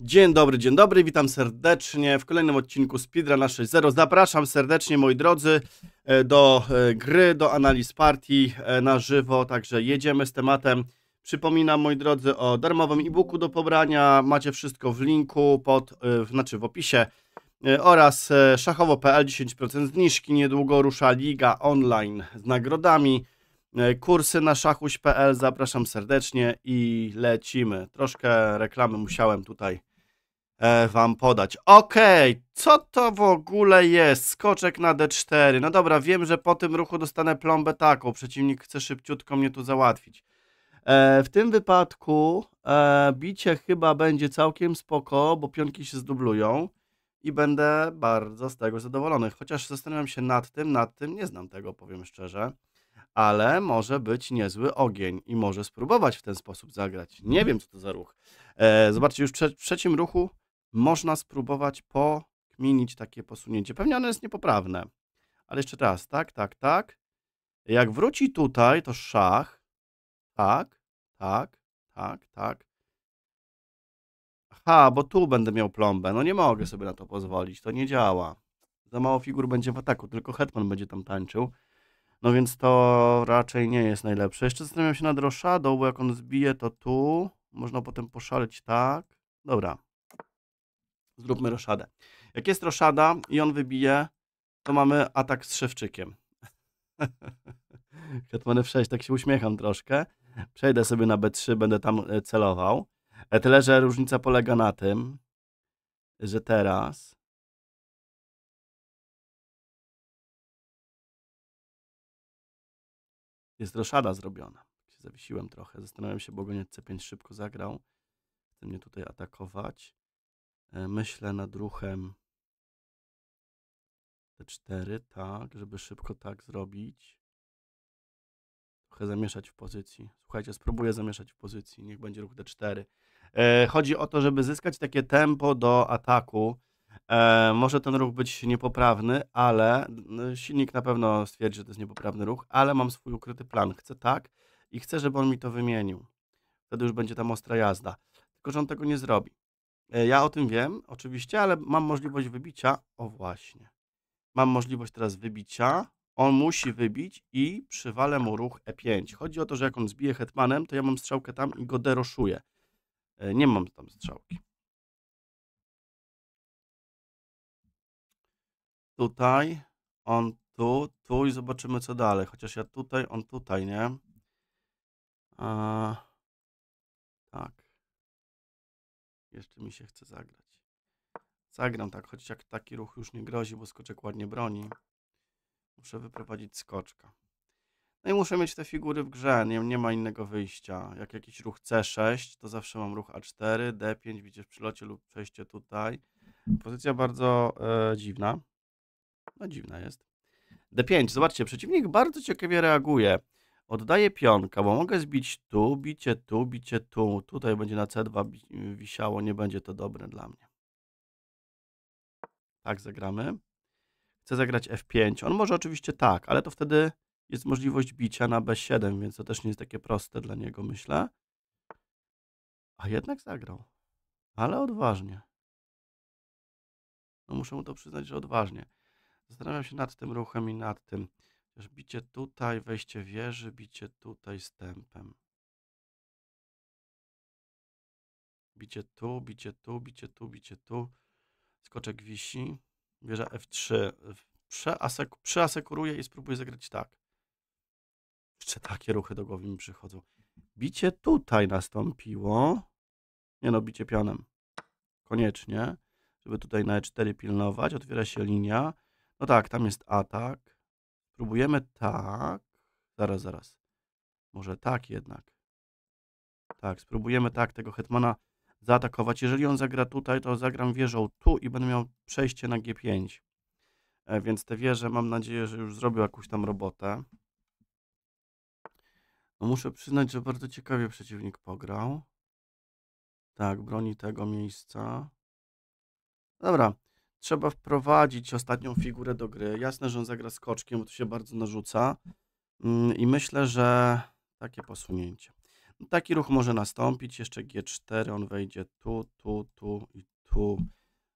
Dzień dobry, dzień dobry, witam serdecznie w kolejnym odcinku Speedrun 6.0. Zapraszam serdecznie, moi drodzy, e, do e, gry, do analiz partii e, na żywo, także jedziemy z tematem. Przypominam, moi drodzy, o darmowym e-booku do pobrania, macie wszystko w linku, pod, znaczy w opisie, oraz szachowo.pl 10% zniżki, niedługo rusza Liga Online z nagrodami, kursy na szachuś.pl, zapraszam serdecznie i lecimy. Troszkę reklamy musiałem tutaj E, wam podać. Okej, okay, co to w ogóle jest? Skoczek na D4. No dobra, wiem, że po tym ruchu dostanę plombę taką. Przeciwnik chce szybciutko mnie tu załatwić. E, w tym wypadku e, bicie chyba będzie całkiem spoko, bo pionki się zdublują i będę bardzo z tego zadowolony. Chociaż zastanawiam się nad tym, nad tym, nie znam tego, powiem szczerze. Ale może być niezły ogień i może spróbować w ten sposób zagrać. Nie wiem, co to za ruch. E, zobaczcie, już w trzecim ruchu można spróbować pokminić takie posunięcie. Pewnie ono jest niepoprawne, ale jeszcze raz, tak, tak, tak. Jak wróci tutaj, to szach, tak, tak, tak, tak. Ha, bo tu będę miał plombę. No nie mogę sobie na to pozwolić, to nie działa. Za mało figur będzie w ataku, tylko hetman będzie tam tańczył. No więc to raczej nie jest najlepsze. Jeszcze zastanawiam się nad Roshadą, bo jak on zbije, to tu. Można potem poszaleć tak. Dobra, zróbmy roszadę. Jak jest roszada i on wybije, to mamy atak z szewczykiem. Hetman F6, tak się uśmiecham troszkę. Przejdę sobie na B3, będę tam e, celował. E, tyle, że różnica polega na tym, że teraz jest roszada zrobiona. Zawisiłem zawiesiłem trochę, zastanawiam się, bo goniec C5 szybko zagrał. Chce mnie tutaj atakować. E, myślę nad ruchem D4, tak, żeby szybko tak zrobić. Trochę zamieszać w pozycji. Słuchajcie, spróbuję zamieszać w pozycji, niech będzie ruch D4. E, chodzi o to, żeby zyskać takie tempo do ataku. E, może ten ruch być niepoprawny, ale silnik na pewno stwierdzi, że to jest niepoprawny ruch, ale mam swój ukryty plan. Chcę tak i chcę, żeby on mi to wymienił. Wtedy już będzie tam ostra jazda. Tylko, że on tego nie zrobi. E, ja o tym wiem, oczywiście, ale mam możliwość wybicia. O właśnie. Mam możliwość teraz wybicia. On musi wybić i przywalę mu ruch E5. Chodzi o to, że jak on zbije hetmanem, to ja mam strzałkę tam i go deroszuję. E, nie mam tam strzałki. Tutaj, on tu, tu i zobaczymy co dalej. Chociaż ja tutaj, on tutaj, nie? A... Tak. Jeszcze mi się chce zagrać. Zagram tak, choć jak taki ruch już nie grozi, bo skoczek ładnie broni. Muszę wyprowadzić skoczka. No i muszę mieć te figury w grze, nie, nie ma innego wyjścia. Jak jakiś ruch C6, to zawsze mam ruch A4, D5, widzisz przy locie lub przejście tutaj. Pozycja bardzo e, dziwna. No dziwna jest. D5, zobaczcie, przeciwnik bardzo ciekawie reaguje. Oddaję pionka, bo mogę zbić tu, bicie tu, bicie tu. Tutaj będzie na C2 wisiało, nie będzie to dobre dla mnie. Tak zagramy. Chcę zagrać F5. On może oczywiście tak, ale to wtedy jest możliwość bicia na B7, więc to też nie jest takie proste dla niego, myślę. A jednak zagrał. Ale odważnie. No muszę mu to przyznać, że odważnie. Zastanawiam się nad tym ruchem i nad tym bicie tutaj, wejście wieży, bicie tutaj stępem. Bicie tu, bicie tu, bicie tu, bicie tu. Skoczek wisi. Wieża F3. Przeasek przeasekuruje i spróbuję zagrać tak. Jeszcze takie ruchy do głowy mi przychodzą. Bicie tutaj nastąpiło. Nie no, bicie pionem. Koniecznie. Żeby tutaj na E4 pilnować. Otwiera się linia. No tak, tam jest atak. Spróbujemy tak. Zaraz, zaraz. Może tak jednak. Tak, spróbujemy tak tego hetmana zaatakować. Jeżeli on zagra tutaj, to zagram wieżą tu i będę miał przejście na G5. E, więc te wieże mam nadzieję, że już zrobił jakąś tam robotę. No muszę przyznać, że bardzo ciekawie przeciwnik pograł. Tak, broni tego miejsca. Dobra, trzeba wprowadzić ostatnią figurę do gry. Jasne, że on zagra skoczkiem, bo to się bardzo narzuca. Mm, I myślę, że takie posunięcie. No, taki ruch może nastąpić. Jeszcze G4, on wejdzie tu, tu, tu i tu.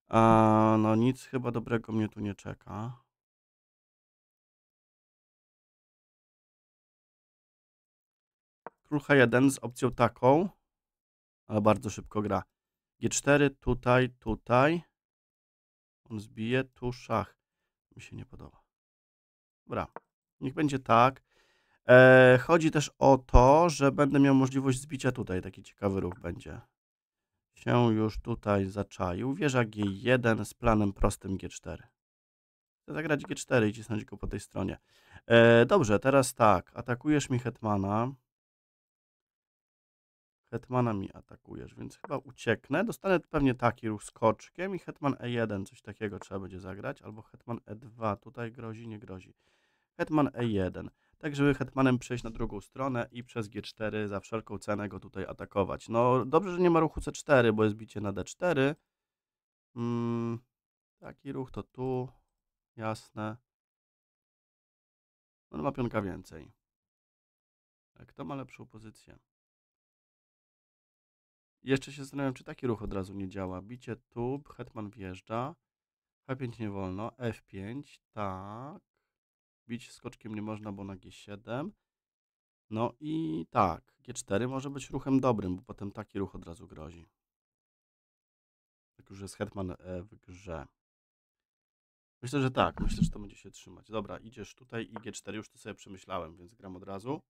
A, no nic chyba dobrego mnie tu nie czeka. Król H1 z opcją taką, ale bardzo szybko gra. G4, tutaj, tutaj. On zbije tu szach. Mi się nie podoba. Dobra. Niech będzie tak. E, chodzi też o to, że będę miał możliwość zbicia tutaj. Taki ciekawy ruch będzie. Się już tutaj zaczaił. Wieża G1 z planem prostym G4. Chcę zagrać G4 i cisnąć go po tej stronie. E, dobrze, teraz tak. Atakujesz mi Hetmana. Hetmana mi atakujesz, więc chyba ucieknę. Dostanę pewnie taki ruch skoczkiem i Hetman E1, coś takiego trzeba będzie zagrać, albo Hetman E2, tutaj grozi, nie grozi. Hetman E1, tak żeby Hetmanem przejść na drugą stronę i przez G4 za wszelką cenę go tutaj atakować. No dobrze, że nie ma ruchu C4, bo jest bicie na D4. Mm, taki ruch to tu, jasne. On ma pionka więcej. Tak, kto ma lepszą pozycję? Jeszcze się zastanawiam, czy taki ruch od razu nie działa. Bicie tu, hetman wjeżdża. H5 nie wolno, F5, tak. Bić skoczkiem nie można, bo na G7. No i tak, G4 może być ruchem dobrym, bo potem taki ruch od razu grozi. Tak już jest hetman e, w grze. Myślę, że tak. Myślę, że to będzie się trzymać. Dobra, idziesz tutaj i G4 już to sobie przemyślałem, więc gram od razu.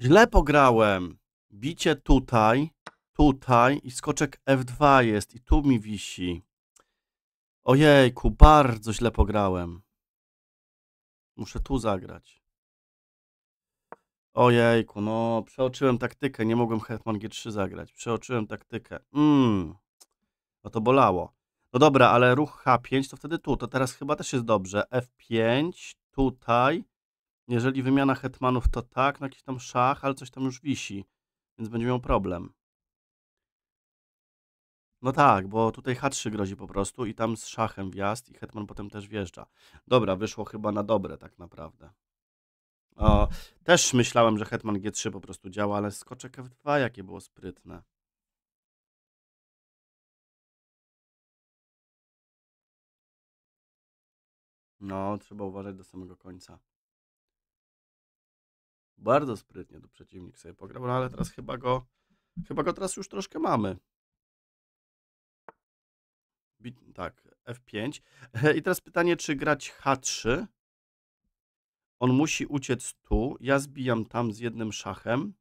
Źle pograłem. Bicie tutaj, tutaj i skoczek F2 jest i tu mi wisi. Ojejku, bardzo źle pograłem. Muszę tu zagrać. Ojejku, no przeoczyłem taktykę. Nie mogłem Hetman G3 zagrać. Przeoczyłem taktykę. Mmm. No to bolało. No dobra, ale ruch H5 to wtedy tu. To teraz chyba też jest dobrze. F5, tutaj jeżeli wymiana hetmanów, to tak, no jakiś tam szach, ale coś tam już wisi, więc będzie miał problem. No tak, bo tutaj H3 grozi po prostu i tam z szachem wjazd i hetman potem też wjeżdża. Dobra, wyszło chyba na dobre tak naprawdę. O, też myślałem, że hetman G3 po prostu działa, ale skoczek F2 jakie było sprytne. No, trzeba uważać do samego końca. Bardzo sprytnie tu przeciwnik sobie pograł, no ale teraz chyba go, chyba go teraz już troszkę mamy. tak, F5. I teraz pytanie, czy grać H3? On musi uciec tu, ja zbijam tam z jednym szachem,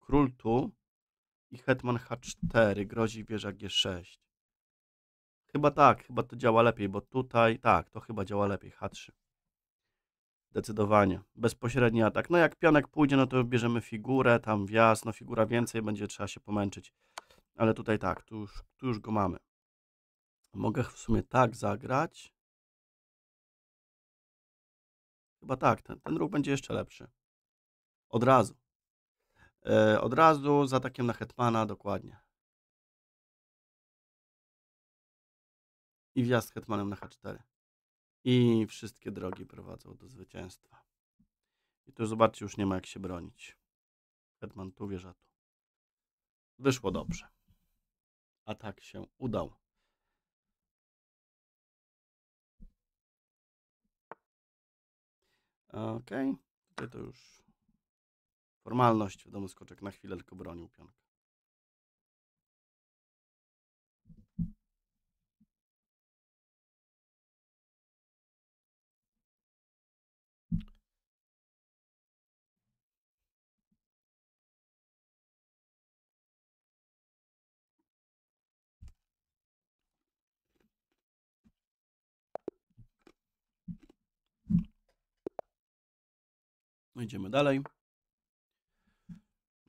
król tu i hetman H4, grozi wieża G6. Chyba tak, chyba to działa lepiej, bo tutaj, tak, to chyba działa lepiej, H3. Zdecydowanie. Bezpośredni atak. No jak pionek pójdzie, no to bierzemy figurę, tam wjazd, no figura więcej, będzie trzeba się pomęczyć. Ale tutaj tak, tu już, tu już go mamy. Mogę w sumie tak zagrać. Chyba tak, ten, ten ruch będzie jeszcze lepszy. Od razu. Yy, od razu z atakiem na Hetmana, dokładnie. I wjazd Hetmanem na H4 i wszystkie drogi prowadzą do zwycięstwa. I tu zobaczcie, już nie ma jak się bronić. Hetman tu wieża tu. Wyszło dobrze. Atak się udał. Okej, okay. tutaj to już formalność. Wiadomo, skoczek na chwilę tylko bronił pionka. No, idziemy dalej.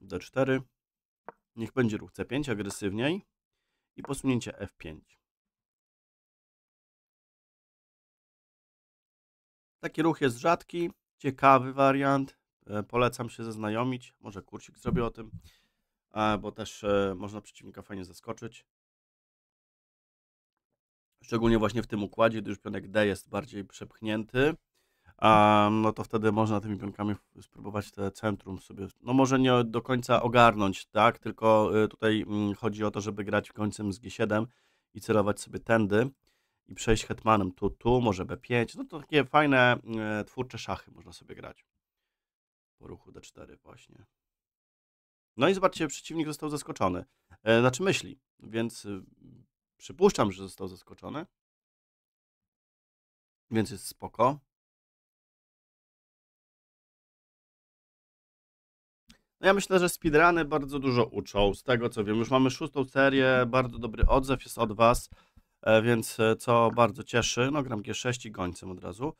D4. Niech będzie ruch C5 agresywniej i posunięcie F5. Taki ruch jest rzadki, ciekawy wariant. E, polecam się zaznajomić. Może kurcik zrobię o tym, e, bo też e, można przeciwnika fajnie zaskoczyć. Szczególnie właśnie w tym układzie, gdy już pionek D jest bardziej przepchnięty um, no to wtedy można tymi pionkami spróbować te centrum sobie, no może nie do końca ogarnąć, tak, tylko y, tutaj mm, chodzi o to, żeby grać końcem z G7 i celować sobie tędy i przejść hetmanem tu, tu, może B5, no to takie fajne y, twórcze szachy można sobie grać po ruchu D4 właśnie. No i zobaczcie, przeciwnik został zaskoczony. E, znaczy myśli, więc y, przypuszczam, że został zaskoczony. Więc jest spoko. Ja myślę, że speedruny bardzo dużo uczą. Z tego co wiem, już mamy szóstą serię, bardzo dobry odzew jest od Was, e, więc e, co bardzo cieszy. No gram G6 i gońcem od razu.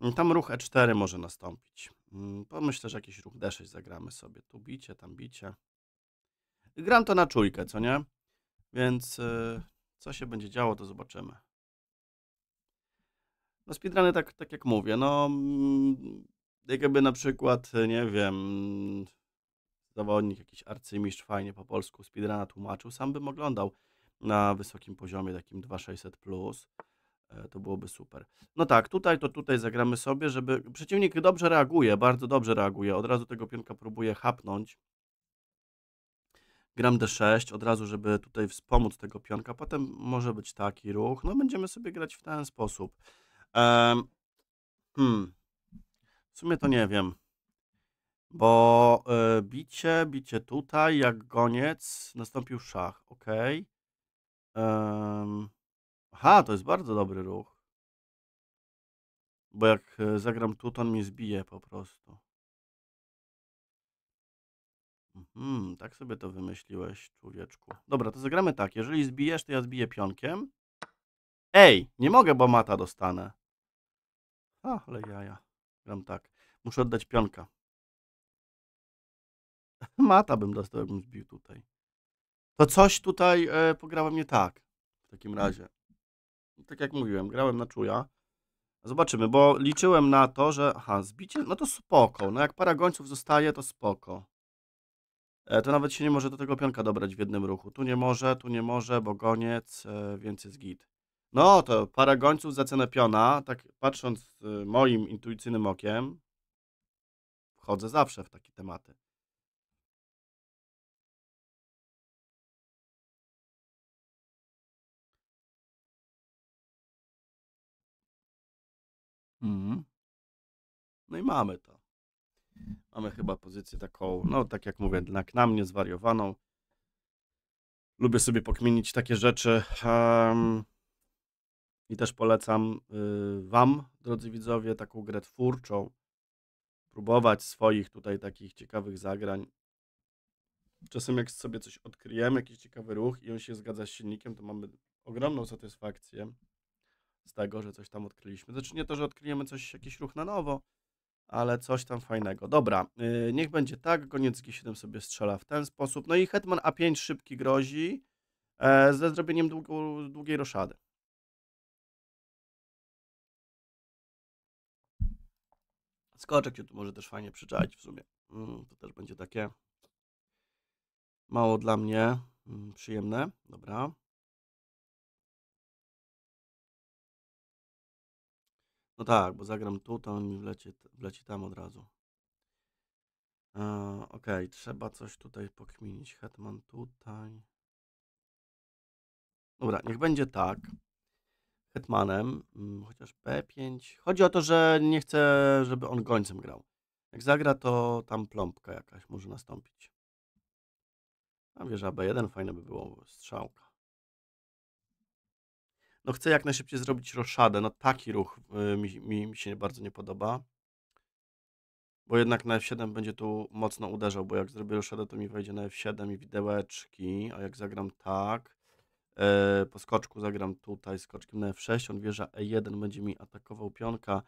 Mm, tam ruch E4 może nastąpić. Pomyślę, mm, że jakiś ruch D6 zagramy sobie. Tu bicie, tam bicie. Gram to na czujkę, co nie? Więc e, co się będzie działo, to zobaczymy. No speedruny, tak, tak jak mówię, no mm, jakby na przykład, nie wiem, zawodnik, jakiś arcymistrz fajnie po polsku speedruna tłumaczył, sam bym oglądał na wysokim poziomie, takim 2600+. Plus. E, to byłoby super. No tak, tutaj to tutaj zagramy sobie, żeby... Przeciwnik dobrze reaguje, bardzo dobrze reaguje. Od razu tego pionka próbuje hapnąć. Gram D6, od razu, żeby tutaj wspomóc tego pionka. Potem może być taki ruch. No będziemy sobie grać w ten sposób. Um, hmm. W sumie to nie wiem. Bo y, bicie, bicie tutaj, jak goniec, nastąpił szach, ok. Um, aha, to jest bardzo dobry ruch. Bo jak e, zagram tu, to on mnie zbije po prostu. Mhm, tak sobie to wymyśliłeś, człowieczku. Dobra, to zagramy tak. Jeżeli zbijesz, to ja zbiję pionkiem. Ej, nie mogę, bo mata dostanę. A, ale jaja. Gram tak. Muszę oddać pionka. Mata bym dostał, jakbym zbił tutaj. To coś tutaj e, pograłem nie tak. W takim hmm. razie. Tak jak mówiłem, grałem na czuja. Zobaczymy, bo liczyłem na to, że... Aha, zbicie? No to spoko. No jak para gońców zostaje, to spoko. E, to nawet się nie może do tego pionka dobrać w jednym ruchu. Tu nie może, tu nie może, bo goniec, e, więc jest git. No to para gońców za cenę piona, tak patrząc moim intuicyjnym okiem, wchodzę zawsze w takie tematy. Mhm. No i mamy to. Mamy chyba pozycję taką, no tak jak mówię, jednak na mnie zwariowaną. Lubię sobie pokminić takie rzeczy. Um, I też polecam y, Wam, drodzy widzowie, taką grę twórczą. Próbować swoich tutaj takich ciekawych zagrań. Czasem jak sobie coś odkryjemy, jakiś ciekawy ruch i on się zgadza z silnikiem, to mamy ogromną satysfakcję z tego, że coś tam odkryliśmy. Znaczy nie to, że odkryjemy coś, jakiś ruch na nowo, ale coś tam fajnego. Dobra, yy, niech będzie tak, Goniecki 7 sobie strzela w ten sposób. No i hetman A5 szybki grozi e, ze zrobieniem długiej roszady. Skoczek się tu może też fajnie przyczaić w sumie. Mm, to też będzie takie mało dla mnie mm, przyjemne. Dobra. No tak, bo zagram tu, to on mi wleci, wleci tam od razu. E, ok, trzeba coś tutaj pokminić. Hetman tutaj. Dobra, niech będzie tak. Hetmanem, mm, chociaż P5. Chodzi o to, że nie chcę, żeby on gońcem grał. Jak zagra, to tam plombka jakaś może nastąpić. A wieża B1 fajne by było, strzałka no chcę jak najszybciej zrobić roszadę. No taki ruch y, mi, mi, się bardzo nie podoba. Bo jednak na F7 będzie tu mocno uderzał, bo jak zrobię roszadę, to mi wejdzie na F7 i widełeczki, a jak zagram tak, e, po skoczku zagram tutaj skoczkiem na F6, on wie, że E1 będzie mi atakował pionka,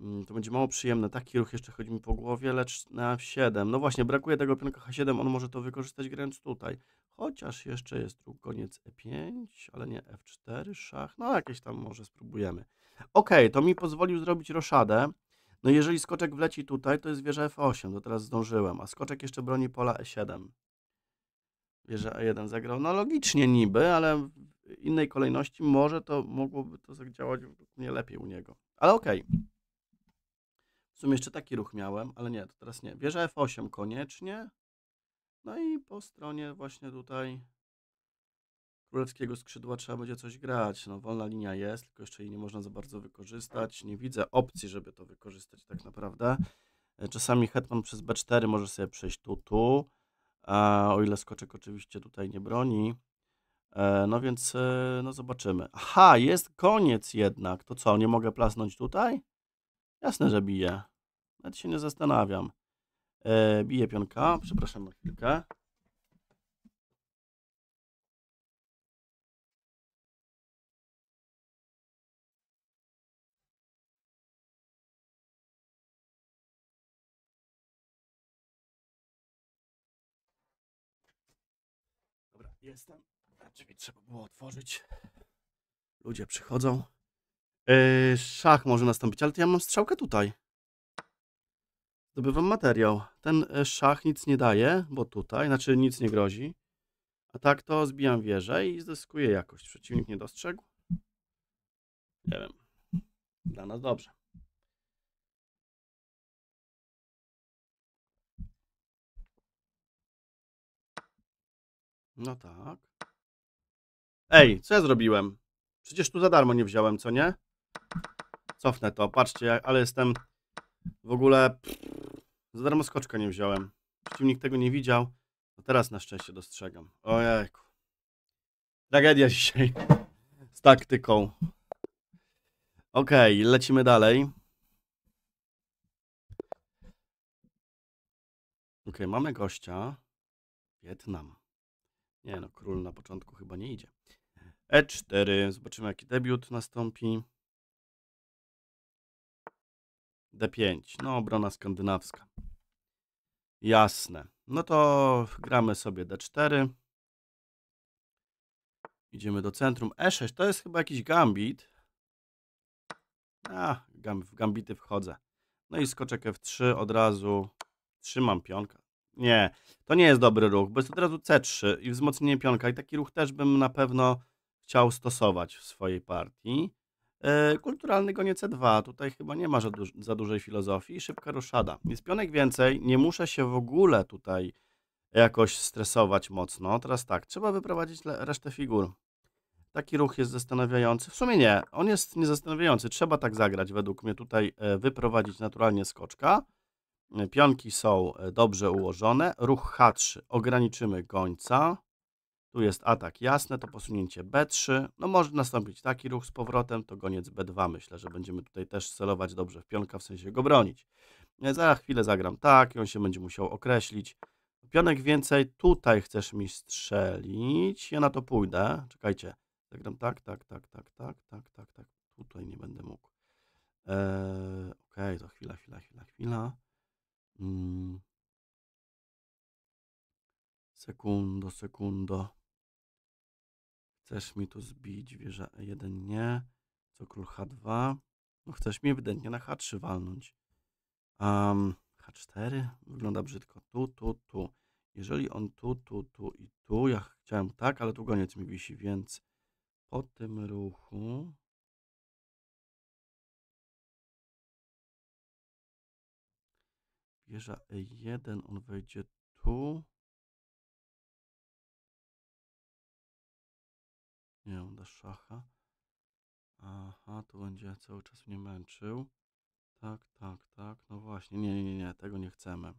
mm, to będzie mało przyjemne. Taki ruch jeszcze chodzi mi po głowie, lecz na F7. No właśnie, brakuje tego pionka H7, on może to wykorzystać grając tutaj. Chociaż jeszcze jest ruch koniec E5, ale nie F4, szach. No jakieś tam może spróbujemy. Ok, to mi pozwolił zrobić roszadę. No jeżeli skoczek wleci tutaj, to jest wieża F8, to teraz zdążyłem. A skoczek jeszcze broni pola E7. Wieża E1 zagrał. No logicznie niby, ale w innej kolejności może to mogłoby to zadziałać nie lepiej u niego. Ale okej. Okay. W sumie jeszcze taki ruch miałem, ale nie, to teraz nie. Wieża F8 koniecznie. No i po stronie właśnie tutaj królewskiego skrzydła trzeba będzie coś grać. No, wolna linia jest, tylko jeszcze jej nie można za bardzo wykorzystać. Nie widzę opcji, żeby to wykorzystać tak naprawdę. E, czasami hetman przez b4 może sobie przejść tu, tu. A o ile skoczek oczywiście tutaj nie broni. E, no więc e, no zobaczymy. Aha, jest koniec jednak. To co, nie mogę plasnąć tutaj? Jasne, że bije. Nawet się nie zastanawiam. E, bije pionka, przepraszam na chwilkę. Dobra, jestem. Drzwi trzeba było otworzyć. Ludzie przychodzą. E, szach może nastąpić, ale to ja mam strzałkę tutaj. Zdobywam materiał. Ten e, szach nic nie daje, bo tutaj, znaczy nic nie grozi. A tak to zbijam wieżę i zyskuję jakość. Przeciwnik nie dostrzegł. Nie wiem. Dla nas dobrze. No tak. Ej, co ja zrobiłem? Przecież tu za darmo nie wziąłem, co nie? Cofnę to, patrzcie, ale jestem w ogóle... Pff, za darmo skoczka nie wziąłem. Przeciwnik tego nie widział. No teraz na szczęście dostrzegam. Ojejku. Tragedia dzisiaj. Z taktyką. Okej, okay, lecimy dalej. OK, mamy gościa. Wietnam. Nie no, król na początku chyba nie idzie. E4, zobaczymy jaki debiut nastąpi. D5. No, obrona skandynawska. Jasne. No to gramy sobie D4. Idziemy do centrum. E6 to jest chyba jakiś gambit. A, w gambity wchodzę. No i skoczek F3 od razu. Trzymam pionka. Nie, to nie jest dobry ruch, bo jest od razu C3 i wzmocnienie pionka. I taki ruch też bym na pewno chciał stosować w swojej partii. E, kulturalny goniec 2 e tutaj chyba nie ma za dużej filozofii. Szybka ruszada. Jest pionek więcej, nie muszę się w ogóle tutaj jakoś stresować mocno. Teraz tak, trzeba wyprowadzić resztę figur. Taki ruch jest zastanawiający. W sumie nie, on jest niezastanawiający. Trzeba tak zagrać według mnie. Tutaj e, wyprowadzić naturalnie skoczka. Pionki są dobrze ułożone. Ruch H3 ograniczymy gońca. Tu jest atak jasne, to posunięcie B3. No może nastąpić taki ruch z powrotem, to goniec B2. Myślę, że będziemy tutaj też celować dobrze w pionka, w sensie go bronić. E, za chwilę zagram tak i on się będzie musiał określić. Pionek więcej, tutaj chcesz mi strzelić. Ja na to pójdę. Czekajcie. Zagram tak, tak, tak, tak, tak, tak, tak, tak. Tutaj nie będę mógł. Eee, ok, to chwila, chwila, chwila, chwila. Mm. Sekundo, sekundo. Chcesz mi tu zbić wieża E1? Nie. Co król H2? No chcesz mi ewidentnie na H3 walnąć. Um, H4? Wygląda brzydko. Tu, tu, tu. Jeżeli on tu, tu, tu i tu, ja chciałem tak, ale tu goniec mi wisi, więc po tym ruchu wieża E1, on wejdzie tu. Nie on da szacha. Aha, tu będzie cały czas mnie męczył. Tak, tak, tak. No właśnie, nie, nie, nie, tego nie chcemy.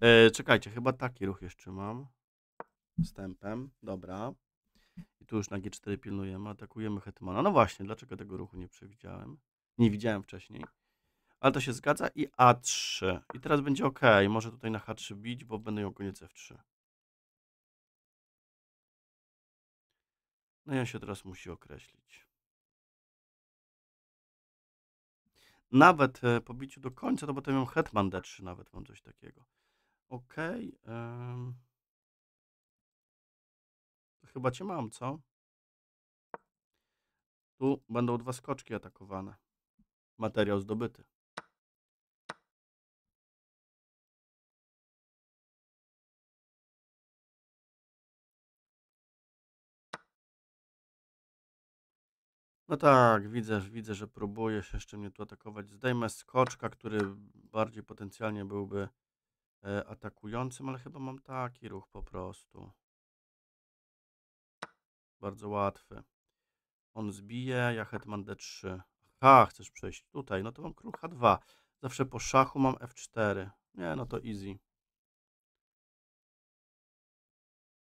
E, czekajcie, chyba taki ruch jeszcze mam. Wstępem, dobra. I tu już na G4 pilnujemy, atakujemy Hetmana. No właśnie, dlaczego tego ruchu nie przewidziałem? Nie widziałem wcześniej. Ale to się zgadza i A3. I teraz będzie ok. Może tutaj na H3 bić, bo będę ją koniec F3. No, ja się teraz musi określić. Nawet e, po biciu do końca, no to potem miał Hetman D3, nawet mam coś takiego. Ok. Chyba cię mam, co? Tu będą dwa skoczki atakowane. Materiał zdobyty. No tak, widzę, widzę, że próbuje się jeszcze mnie tu atakować. Zdejmę skoczka, który bardziej potencjalnie byłby e, atakującym, ale chyba mam taki ruch po prostu. Bardzo łatwy. On zbije, ja hetman d3. Ha, chcesz przejść tutaj, no to mam król h2. Zawsze po szachu mam f4. Nie, no to easy.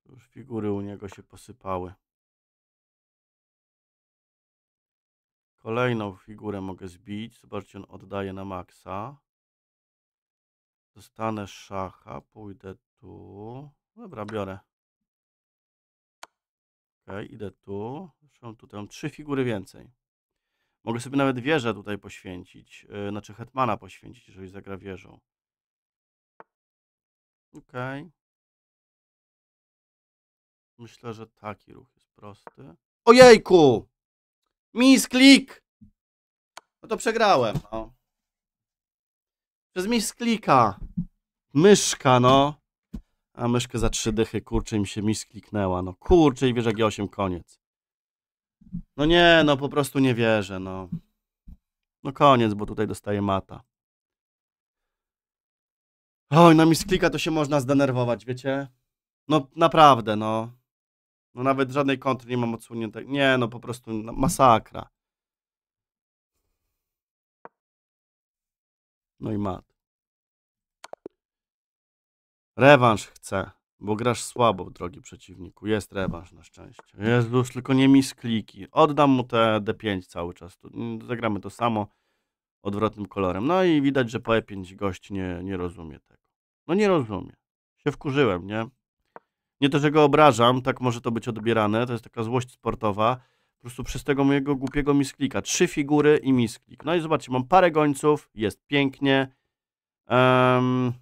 Już figury u niego się posypały. Kolejną figurę mogę zbić. Zobaczcie, on oddaje na maksa. Dostanę szacha, pójdę tu. Dobra, biorę. Ok, idę tu. Zresztą tutaj mam trzy figury więcej. Mogę sobie nawet wieżę tutaj poświęcić. Yy, znaczy hetmana poświęcić, jeżeli zagra wieżą. Ok. Myślę, że taki ruch jest prosty. Ojejku! Misklik! No to przegrałem, no. Przez misklika. Myszka, no. A myszkę za trzy dychy, kurczę, mi się miskliknęła, no. Kurczę, i wiesz, g 8 koniec. No nie, no po prostu nie wierzę, no. No koniec, bo tutaj dostaję mata. Oj, na misklika to się można zdenerwować, wiecie? No naprawdę, no. No nawet żadnej kontry nie mam odsuniętej. Nie, no po prostu masakra. No i mat. Rewanż chcę, bo grasz słabo, drogi przeciwniku. Jest rewanż na szczęście. już tylko nie mi skliki. Oddam mu te D5 cały czas. Mm, zagramy to samo odwrotnym kolorem. No i widać, że po E5 gość nie, nie rozumie tego. No nie rozumie. Się wkurzyłem, nie? nie to, że go obrażam, tak może to być odbierane, to jest taka złość sportowa, po prostu przez tego mojego głupiego misklika. Trzy figury i misklik. No i zobaczcie, mam parę gońców, jest pięknie. Um,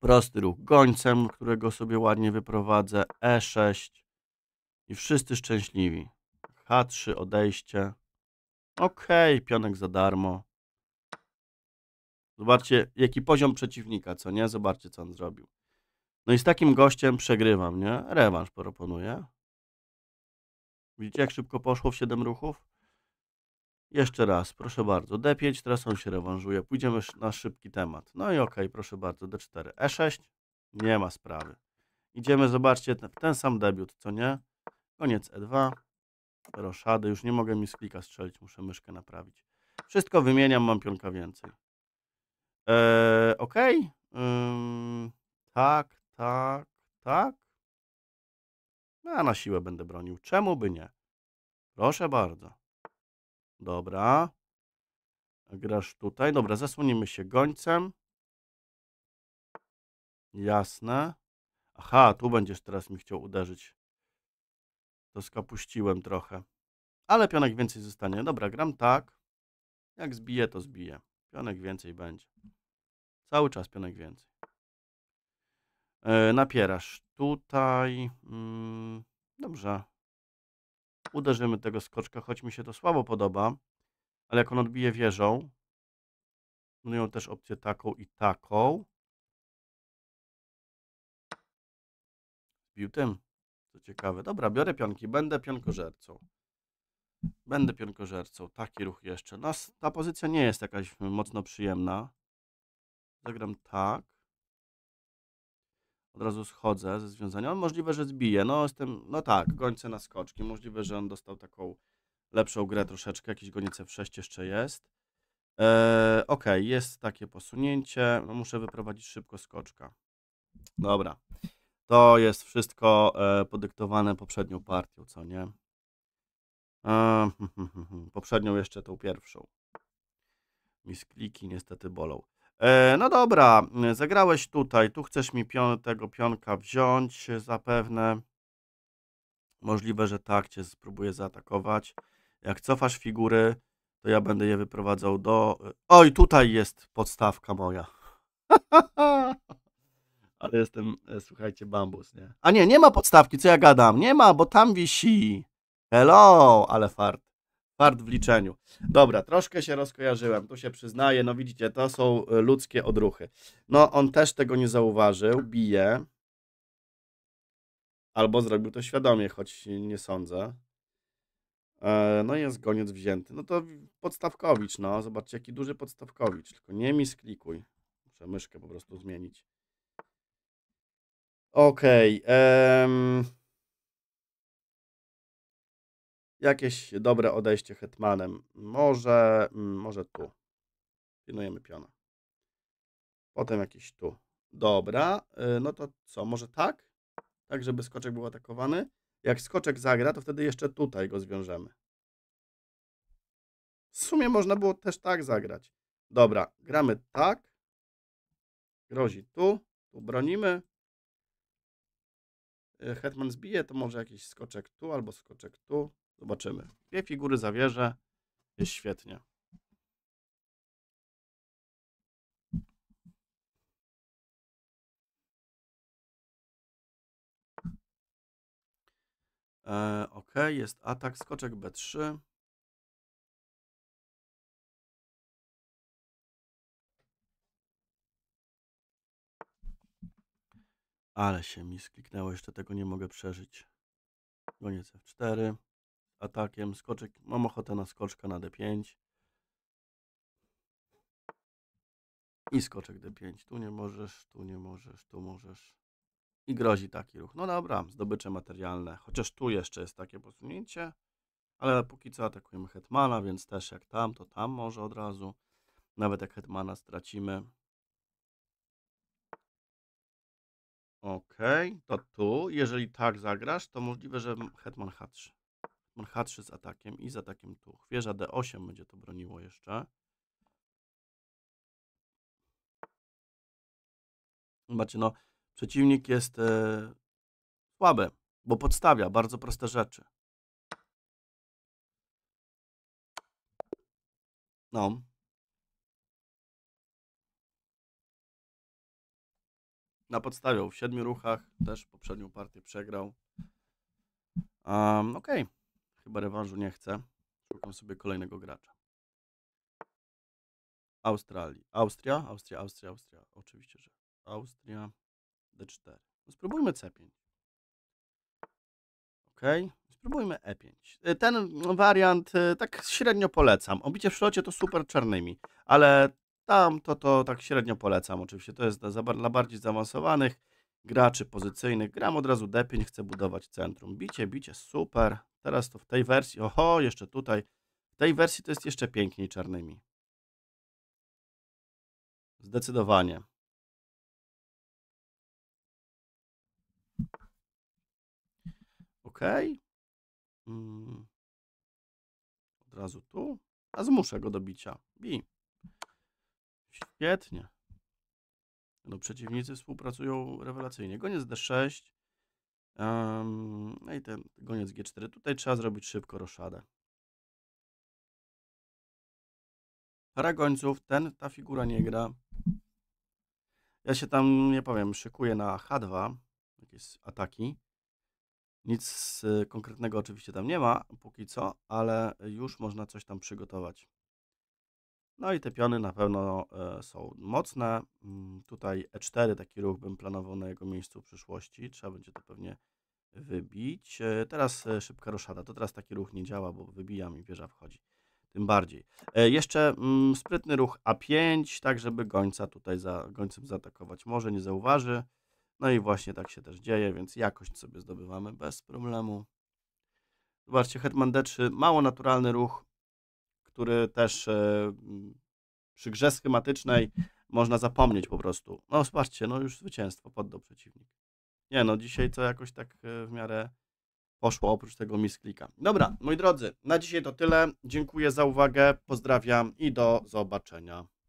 prosty ruch gońcem, którego sobie ładnie wyprowadzę, E6 i wszyscy szczęśliwi. H3, odejście. Okej, okay, pionek za darmo. Zobaczcie, jaki poziom przeciwnika, co nie? Zobaczcie, co on zrobił. No i z takim gościem przegrywam, nie? Rewanż proponuję. Widzicie, jak szybko poszło w 7 ruchów? Jeszcze raz, proszę bardzo. D5, teraz on się rewanżuje. Pójdziemy na szybki temat. No i okej, okay, proszę bardzo, D4. E6, nie ma sprawy. Idziemy, zobaczcie, ten, ten sam debiut, co nie? Koniec E2. Roszady, już nie mogę mi z klika strzelić, muszę myszkę naprawić. Wszystko wymieniam, mam pionka więcej. Eee, ok. Ym, tak, tak, tak. No, ja na siłę będę bronił. Czemu by nie? Proszę bardzo. Dobra. Grasz tutaj. Dobra, zasłonimy się gońcem. Jasne. Aha, tu będziesz teraz mi chciał uderzyć. To skapuściłem trochę. Ale pionek więcej zostanie. Dobra, gram tak. Jak zbiję, to zbiję. Pionek więcej będzie. Cały czas pionek więcej. E, napierasz. Tutaj, mm, dobrze, uderzymy tego skoczka, choć mi się to słabo podoba, ale jak on odbije wieżą, mają też opcję taką i taką. Zbił tym, co ciekawe. Dobra, biorę pionki, będę pionkożercą. Będę pionkożercą, taki ruch jeszcze. No, ta pozycja nie jest jakaś mm, mocno przyjemna. Zagram tak od razu schodzę ze związania. On możliwe, że zbije. No, jestem, no tak, gońce na skoczki. Możliwe, że on dostał taką lepszą grę troszeczkę. Jakiś gonice w 6 jeszcze jest. Eee, ok, jest takie posunięcie. No, muszę wyprowadzić szybko skoczka. Dobra. To jest wszystko e, podyktowane poprzednią partią, co nie? E, poprzednią jeszcze tą pierwszą. Miskliki niestety bolą. E, no dobra, mm, zagrałeś tutaj, tu chcesz mi pion, tego pionka wziąć, e, zapewne. Możliwe, że tak, cię spróbuję zaatakować. Jak cofasz figury, to ja będę je wyprowadzał do... E, oj, tutaj jest podstawka moja. Ale jestem, słuchajcie, bambus, nie? A nie, nie ma podstawki, co ja gadam? Nie ma, bo tam wisi. Hello, ale fart part w liczeniu. Dobra, troszkę się rozkojarzyłem, tu się przyznaję, no widzicie, to są e, ludzkie odruchy. No, on też tego nie zauważył, bije. Albo zrobił to świadomie, choć nie sądzę. E, no i jest goniec wzięty. No to podstawkowicz, no. Zobaczcie, jaki duży podstawkowicz. Tylko nie mi sklikuj. Muszę myszkę po prostu zmienić. Okej. Okay, Jakieś dobre odejście hetmanem. Może, mm, może tu. Pilnujemy piona. Potem jakiś tu. Dobra, y, no to co, może tak? Tak, żeby skoczek był atakowany? Jak skoczek zagra, to wtedy jeszcze tutaj go zwiążemy. W sumie można było też tak zagrać. Dobra, gramy tak. Grozi tu, tu bronimy. Y, Hetman zbije, to może jakiś skoczek tu albo skoczek tu. Zobaczymy. Dwie figury zawierzę. Jest świetnie. E, ok, jest atak, skoczek B3. Ale się mi skliknęło, jeszcze tego nie mogę przeżyć. Goniec F4 atakiem. Skoczek, mam ochotę na skoczka na d5. I skoczek d5. Tu nie możesz, tu nie możesz, tu możesz. I grozi taki ruch. No dobra, zdobycze materialne. Chociaż tu jeszcze jest takie posunięcie. Ale póki co atakujemy Hetmana, więc też jak tam, to tam może od razu. Nawet jak Hetmana stracimy. Ok, to tu, jeżeli tak zagrasz, to możliwe, że Hetman H3. Hetman H3 z atakiem i z atakiem tu. Wieża D8 będzie to broniło jeszcze. Zobaczcie, no przeciwnik jest e, słaby, bo podstawia bardzo proste rzeczy. No. Na podstawie w siedmiu ruchach, też poprzednią partię przegrał. Um, Okej. Okay. Chyba rewanżu nie chcę. Szukam sobie kolejnego gracza. Australii. Austria, Austria, Austria, Austria. Oczywiście, że Austria. D4. No spróbujmy C5. Ok. Spróbujmy E5. E, ten wariant e, tak średnio polecam. Obicie w szlocie to super czarnymi, ale tam to, to tak średnio polecam. Oczywiście to jest dla bardziej zaawansowanych graczy pozycyjnych. Gram od razu D5, chcę budować centrum. Bicie, bicie, super. Teraz to w tej wersji, oho, jeszcze tutaj. W tej wersji to jest jeszcze piękniej czarnymi. Zdecydowanie. OK. Mm. Od razu tu. A zmuszę go do bicia. Bi. Świetnie. No przeciwnicy współpracują rewelacyjnie. Goniec D6. Um, no i ten goniec G4. Tutaj trzeba zrobić szybko roszadę. Para gońców, ten, ta figura nie gra. Ja się tam, nie powiem, szykuję na H2, jakieś ataki. Nic e, konkretnego oczywiście tam nie ma póki co, ale już można coś tam przygotować. No i te piony na pewno e, są mocne. Mm, tutaj E4 taki ruch bym planował na jego miejscu w przyszłości. Trzeba będzie to pewnie wybić. E, teraz e, szybka roszada. To teraz taki ruch nie działa, bo wybijam i wieża wchodzi. Tym bardziej. Jeszcze mm, sprytny ruch A5, tak żeby gońca tutaj za gońcem zaatakować. Może nie zauważy. No i właśnie tak się też dzieje, więc jakość sobie zdobywamy bez problemu. Zobaczcie, Hetman D3, mało naturalny ruch, który też e, przy grze schematycznej można zapomnieć po prostu. No zobaczcie, no już zwycięstwo, poddał przeciwnik. Nie no, dzisiaj to jakoś tak e, w miarę poszło oprócz tego misklika. Dobra, moi drodzy, na dzisiaj to tyle. Dziękuję za uwagę, pozdrawiam i do zobaczenia.